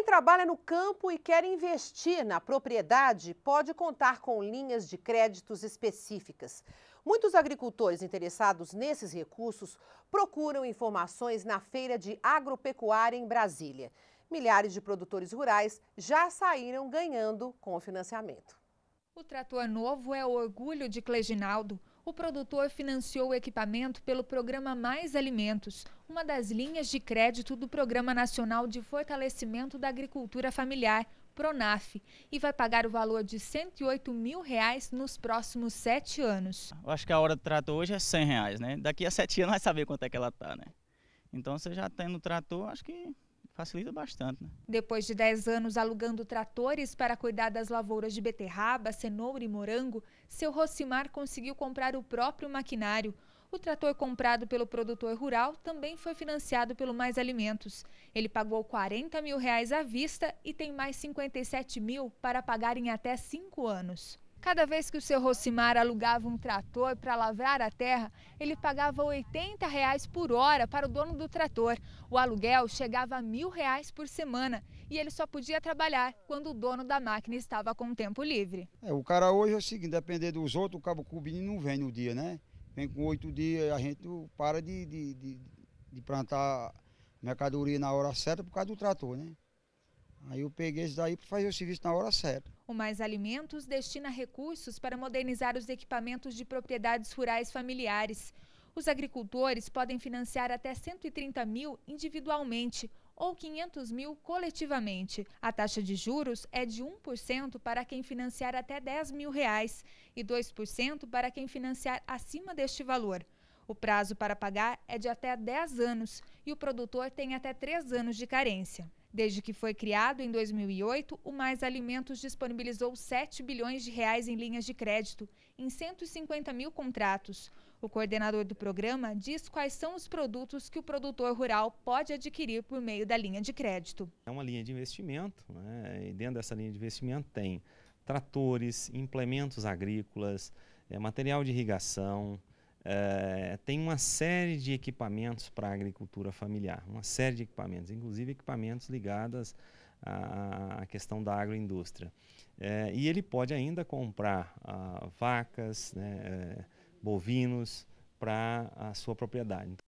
Quem trabalha no campo e quer investir na propriedade pode contar com linhas de créditos específicas. Muitos agricultores interessados nesses recursos procuram informações na Feira de Agropecuária em Brasília. Milhares de produtores rurais já saíram ganhando com o financiamento. O trator novo é o orgulho de Cleginaldo o produtor financiou o equipamento pelo programa Mais Alimentos, uma das linhas de crédito do Programa Nacional de Fortalecimento da Agricultura Familiar, PRONAF, e vai pagar o valor de R$ 108 mil reais nos próximos sete anos. Eu acho que a hora do trator hoje é R$ 100, reais, né? Daqui a sete anos vai saber quanto é que ela está, né? Então, você já tendo o trator, acho que facilita bastante. Né? Depois de 10 anos alugando tratores para cuidar das lavouras de beterraba, cenoura e morango, seu Rocimar conseguiu comprar o próprio maquinário. O trator comprado pelo produtor rural também foi financiado pelo Mais Alimentos. Ele pagou 40 mil reais à vista e tem mais 57 mil para pagar em até cinco anos. Cada vez que o seu Rocimar alugava um trator para lavrar a terra, ele pagava R$ 80 reais por hora para o dono do trator. O aluguel chegava a mil reais por semana e ele só podia trabalhar quando o dono da máquina estava com tempo livre. É, o cara hoje é o seguinte, depender dos outros, o cabo cubinho não vem no dia, né? Vem com oito dias, a gente para de, de, de, de plantar mercadoria na hora certa por causa do trator, né? Aí eu peguei isso daí para fazer o serviço na hora certa. O Mais Alimentos destina recursos para modernizar os equipamentos de propriedades rurais familiares. Os agricultores podem financiar até 130 mil individualmente ou 500 mil coletivamente. A taxa de juros é de 1% para quem financiar até 10 mil reais e 2% para quem financiar acima deste valor. O prazo para pagar é de até 10 anos e o produtor tem até 3 anos de carência. Desde que foi criado em 2008, o Mais Alimentos disponibilizou 7 bilhões de reais em linhas de crédito, em 150 mil contratos. O coordenador do programa diz quais são os produtos que o produtor rural pode adquirir por meio da linha de crédito. É uma linha de investimento, né? e dentro dessa linha de investimento tem tratores, implementos agrícolas, é, material de irrigação, eh, tem uma série de equipamentos para a agricultura familiar, uma série de equipamentos, inclusive equipamentos ligados à, à questão da agroindústria. É, e ele pode ainda comprar ah, vacas, né, eh, bovinos para a sua propriedade.